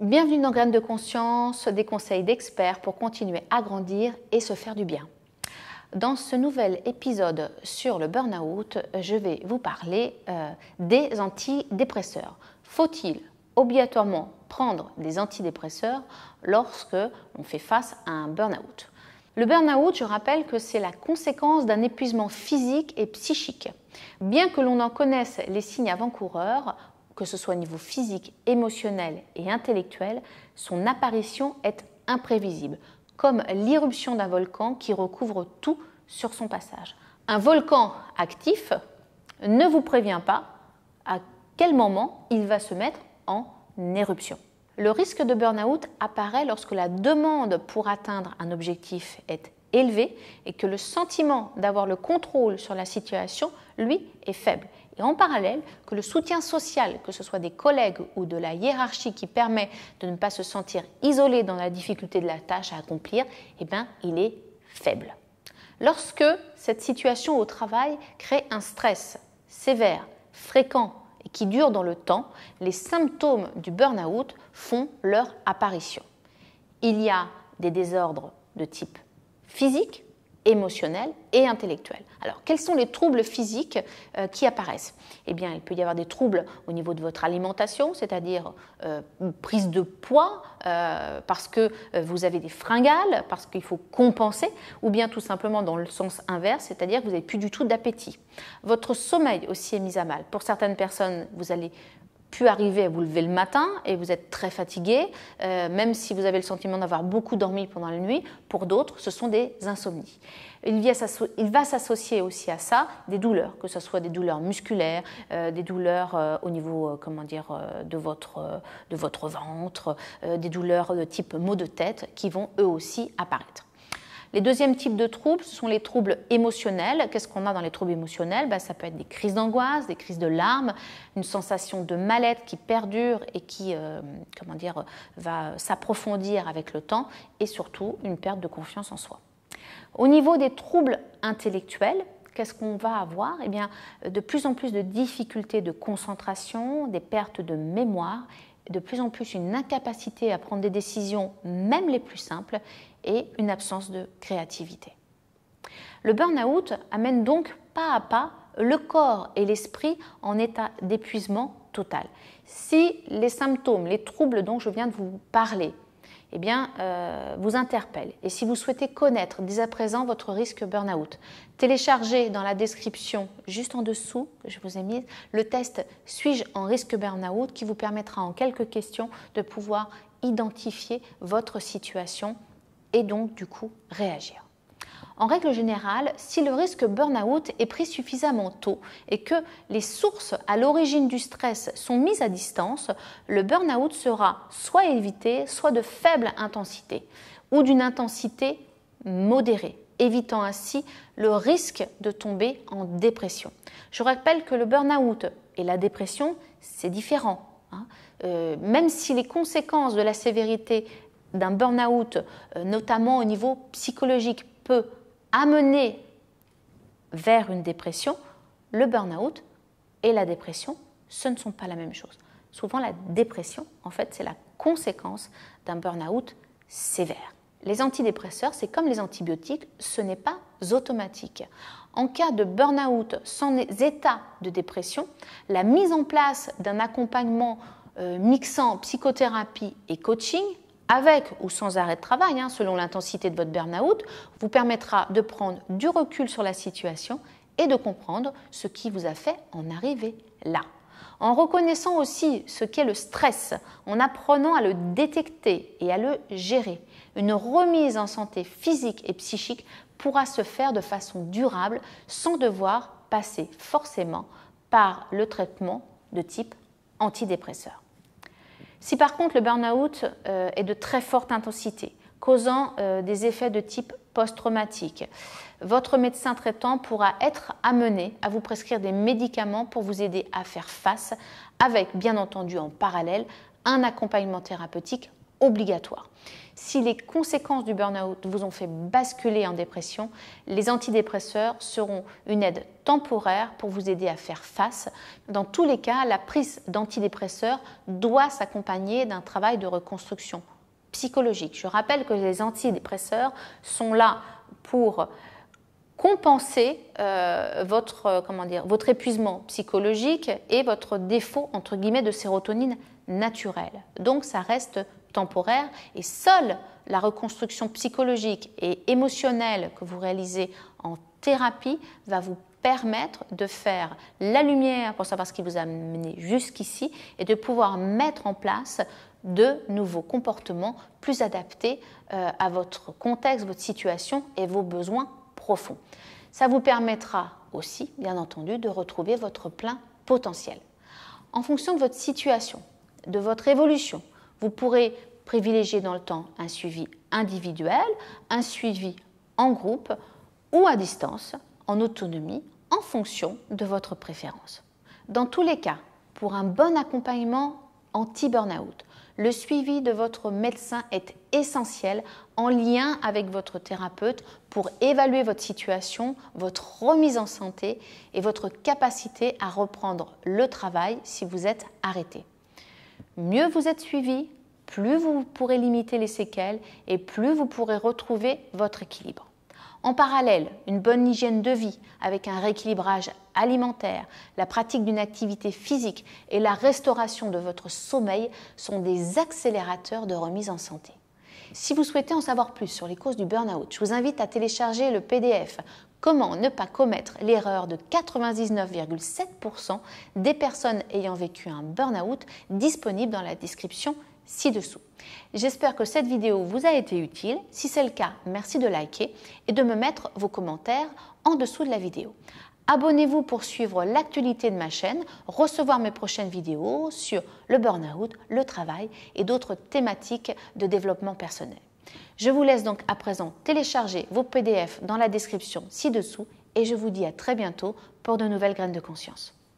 Bienvenue dans Graines de conscience, des conseils d'experts pour continuer à grandir et se faire du bien. Dans ce nouvel épisode sur le burn-out, je vais vous parler euh, des antidépresseurs. Faut-il obligatoirement prendre des antidépresseurs lorsque l'on fait face à un burn-out le burn-out, je rappelle que c'est la conséquence d'un épuisement physique et psychique. Bien que l'on en connaisse les signes avant-coureurs, que ce soit au niveau physique, émotionnel et intellectuel, son apparition est imprévisible, comme l'irruption d'un volcan qui recouvre tout sur son passage. Un volcan actif ne vous prévient pas à quel moment il va se mettre en éruption. Le risque de burn-out apparaît lorsque la demande pour atteindre un objectif est élevé et que le sentiment d'avoir le contrôle sur la situation, lui, est faible. Et en parallèle, que le soutien social, que ce soit des collègues ou de la hiérarchie qui permet de ne pas se sentir isolé dans la difficulté de la tâche à accomplir, eh bien, il est faible. Lorsque cette situation au travail crée un stress sévère, fréquent et qui dure dans le temps, les symptômes du burn-out font leur apparition. Il y a des désordres de type physique, émotionnel et intellectuel. Alors, quels sont les troubles physiques euh, qui apparaissent Eh bien, il peut y avoir des troubles au niveau de votre alimentation, c'est-à-dire euh, prise de poids euh, parce que vous avez des fringales, parce qu'il faut compenser, ou bien tout simplement dans le sens inverse, c'est-à-dire que vous n'avez plus du tout d'appétit. Votre sommeil aussi est mis à mal. Pour certaines personnes, vous allez pu arriver à vous lever le matin et vous êtes très fatigué, euh, même si vous avez le sentiment d'avoir beaucoup dormi pendant la nuit. Pour d'autres, ce sont des insomnies. Il, va s'associer aussi à ça des douleurs, que ce soit des douleurs musculaires, euh, des douleurs euh, au niveau comment dire, de, votre, de votre ventre, des douleurs de type maux de tête qui vont eux aussi apparaître. Les deuxièmes types de troubles, ce sont les troubles émotionnels. Qu'est-ce qu'on a dans les troubles émotionnels ben, Ça peut être des crises d'angoisse, des crises de larmes, une sensation de mal-être qui perdure et qui euh, comment dire, va s'approfondir avec le temps, et surtout une perte de confiance en soi. Au niveau des troubles intellectuels, qu'est-ce qu'on va avoir eh bien, de plus en plus de difficultés de concentration, des pertes de mémoire de plus en plus une incapacité à prendre des décisions, même les plus simples, et une absence de créativité. Le burn-out amène donc pas à pas le corps et l'esprit en état d'épuisement total. Si les symptômes, les troubles dont je viens de vous parler eh bien, euh, vous interpelle. Et si vous souhaitez connaître dès à présent votre risque burn-out, téléchargez dans la description, juste en dessous, que je vous ai mis, le test Suis-je en risque burn-out qui vous permettra en quelques questions de pouvoir identifier votre situation et donc du coup réagir. En règle générale, si le risque burn-out est pris suffisamment tôt et que les sources à l'origine du stress sont mises à distance, le burn-out sera soit évité, soit de faible intensité ou d'une intensité modérée évitant ainsi le risque de tomber en dépression. Je rappelle que le burn-out et la dépression, c'est différent. Hein. Euh, même si les conséquences de la sévérité d'un burn-out, euh, notamment au niveau psychologique, peut amener vers une dépression, le burn-out et la dépression, ce ne sont pas la même chose. Souvent, la dépression, en fait, c'est la conséquence d'un burn-out sévère. Les antidépresseurs, c'est comme les antibiotiques, ce n'est pas automatique. En cas de burn-out sans état de dépression, la mise en place d'un accompagnement euh, mixant psychothérapie et coaching avec ou sans arrêt de travail, hein, selon l'intensité de votre burn-out, vous permettra de prendre du recul sur la situation et de comprendre ce qui vous a fait en arriver là. En reconnaissant aussi ce qu'est le stress, en apprenant à le détecter et à le gérer, une remise en santé physique et psychique pourra se faire de façon durable sans devoir passer forcément par le traitement de type antidépresseur. Si par contre le burn-out euh, est de très forte intensité, causant euh, des effets de type post-traumatique, votre médecin traitant pourra être amené à vous prescrire des médicaments pour vous aider à faire face, avec bien entendu en parallèle un accompagnement thérapeutique obligatoire. Si les conséquences du burn-out vous ont fait basculer en dépression, les antidépresseurs seront une aide temporaire pour vous aider à faire face. Dans tous les cas, la prise d'antidépresseurs doit s'accompagner d'un travail de reconstruction psychologique. Je rappelle que les antidépresseurs sont là pour compenser euh, votre, euh, comment dire, votre épuisement psychologique et votre défaut entre guillemets de sérotonine naturelle. Donc ça reste temporaire et seule la reconstruction psychologique et émotionnelle que vous réalisez en thérapie va vous permettre de faire la lumière pour savoir ce qui vous a mené jusqu'ici et de pouvoir mettre en place de nouveaux comportements plus adaptés euh, à votre contexte, votre situation et vos besoins profonds. Ça vous permettra aussi, bien entendu, de retrouver votre plein potentiel. En fonction de votre situation, de votre évolution, vous pourrez privilégier dans le temps un suivi individuel, un suivi en groupe ou à distance, en autonomie, en fonction de votre préférence. Dans tous les cas, pour un bon accompagnement anti-burnout, le suivi de votre médecin est essentiel en lien avec votre thérapeute pour évaluer votre situation, votre remise en santé et votre capacité à reprendre le travail si vous êtes arrêté mieux vous êtes suivi, plus vous pourrez limiter les séquelles et plus vous pourrez retrouver votre équilibre. En parallèle, une bonne hygiène de vie avec un rééquilibrage alimentaire, la pratique d'une activité physique et la restauration de votre sommeil sont des accélérateurs de remise en santé. Si vous souhaitez en savoir plus sur les causes du burn-out, je vous invite à télécharger le PDF Comment ne pas commettre l'erreur de 99,7% des personnes ayant vécu un burn-out disponible dans la description ci-dessous. J'espère que cette vidéo vous a été utile. Si c'est le cas, merci de liker et de me mettre vos commentaires en dessous de la vidéo. Abonnez-vous pour suivre l'actualité de ma chaîne, recevoir mes prochaines vidéos sur le burn-out, le travail et d'autres thématiques de développement personnel. Je vous laisse donc à présent télécharger vos PDF dans la description ci-dessous et je vous dis à très bientôt pour de nouvelles graines de conscience.